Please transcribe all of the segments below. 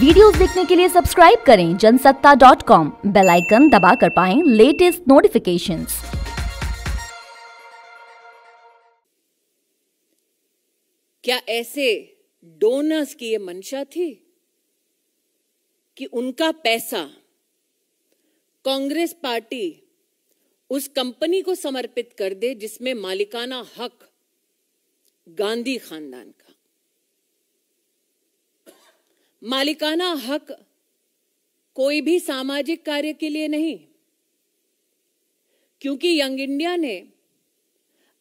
Videos देखने के लिए सब्सक्राइब करें जनसत्ता डॉट कॉम बेलाइकन दबा कर पाए लेटेस्ट नोटिफिकेशन क्या ऐसे डोनर्स की ये मंशा थी कि उनका पैसा कांग्रेस पार्टी उस कंपनी को समर्पित कर दे जिसमें मालिकाना हक गांधी खानदान का मालिकाना हक कोई भी सामाजिक कार्य के लिए नहीं क्योंकि यंग इंडिया ने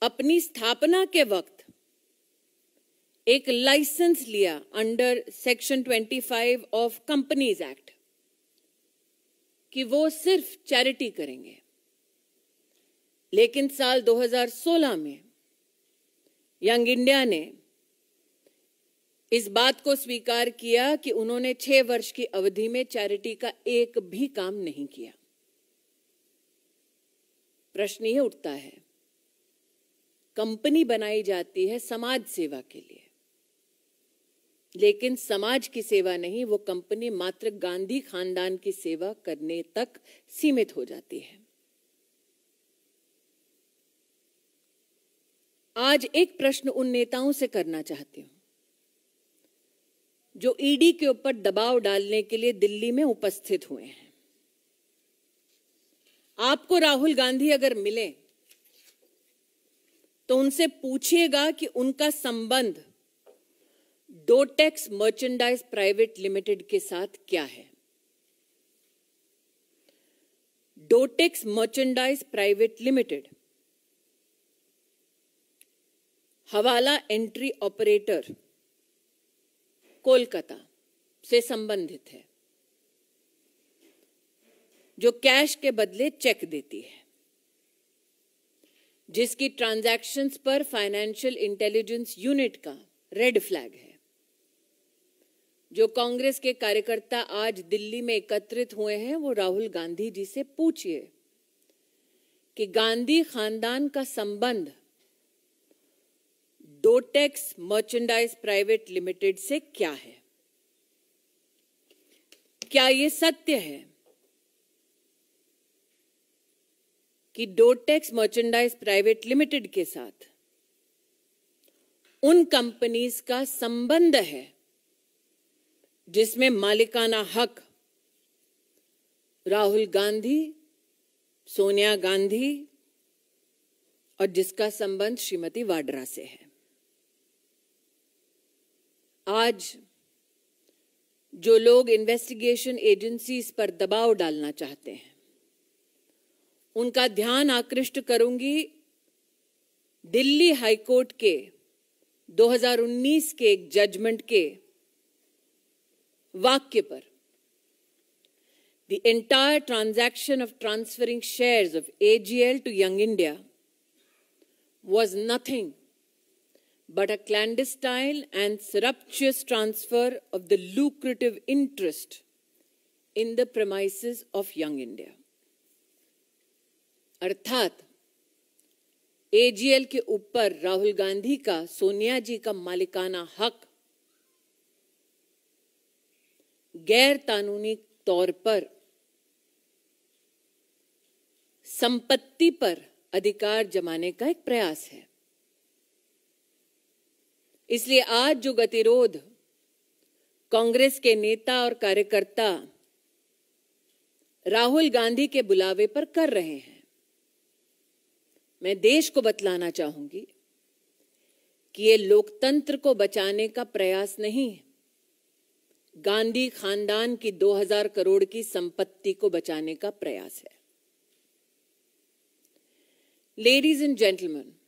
अपनी स्थापना के वक्त एक लाइसेंस लिया under section 25 of companies act कि वो सिर्फ चैरिटी करेंगे लेकिन साल 2016 में यंग इंडिया ने इस बात को स्वीकार किया कि उन्होंने छह वर्ष की अवधि में चैरिटी का एक भी काम नहीं किया प्रश्न ये उठता है कंपनी बनाई जाती है समाज सेवा के लिए लेकिन समाज की सेवा नहीं वो कंपनी मात्र गांधी खानदान की सेवा करने तक सीमित हो जाती है आज एक प्रश्न उन नेताओं से करना चाहती हूं जो ईडी e के ऊपर दबाव डालने के लिए दिल्ली में उपस्थित हुए हैं आपको राहुल गांधी अगर मिले तो उनसे पूछिएगा कि उनका संबंध डोटेक्स मर्चेंडाइज प्राइवेट लिमिटेड के साथ क्या है डोटेक्स मर्चेंडाइज प्राइवेट लिमिटेड हवाला एंट्री ऑपरेटर कोलकाता से संबंधित है जो कैश के बदले चेक देती है जिसकी ट्रांजैक्शंस पर फाइनेंशियल इंटेलिजेंस यूनिट का रेड फ्लैग है जो कांग्रेस के कार्यकर्ता आज दिल्ली में एकत्रित हुए हैं वो राहुल गांधी जी से पूछिए कि गांधी खानदान का संबंध डोटेक्स मर्चेंडाइज प्राइवेट लिमिटेड से क्या है क्या यह सत्य है कि डोटेक्स मर्चेंडाइज प्राइवेट लिमिटेड के साथ उन कंपनीज का संबंध है जिसमें मालिकाना हक राहुल गांधी सोनिया गांधी और जिसका संबंध श्रीमती वाड्रा से है आज जो लोग इन्वेस्टिगेशन एजेंसी पर दबाव डालना चाहते हैं उनका ध्यान आकृष्ट करूंगी दिल्ली हाई कोर्ट के 2019 के एक जजमेंट के वाक्य पर the entire transaction of transferring share of AGL to Young India was nothing but a clandestine and surreptitious transfer of the lucrative interest in the premises of Young India. अर्थात AGL के ऊपर राहुल गांधी का सोनिया जी का मालिकाना हक गैर कानूनी तौर पर संपत्ति पर अधिकार जमाने का एक प्रयास है इसलिए आज जो गतिरोध कांग्रेस के नेता और कार्यकर्ता राहुल गांधी के बुलावे पर कर रहे हैं मैं देश को बतलाना चाहूंगी कि ये लोकतंत्र को बचाने का प्रयास नहीं है गांधी खानदान की 2000 करोड़ की संपत्ति को बचाने का प्रयास है लेडीज एंड जेंटलमैन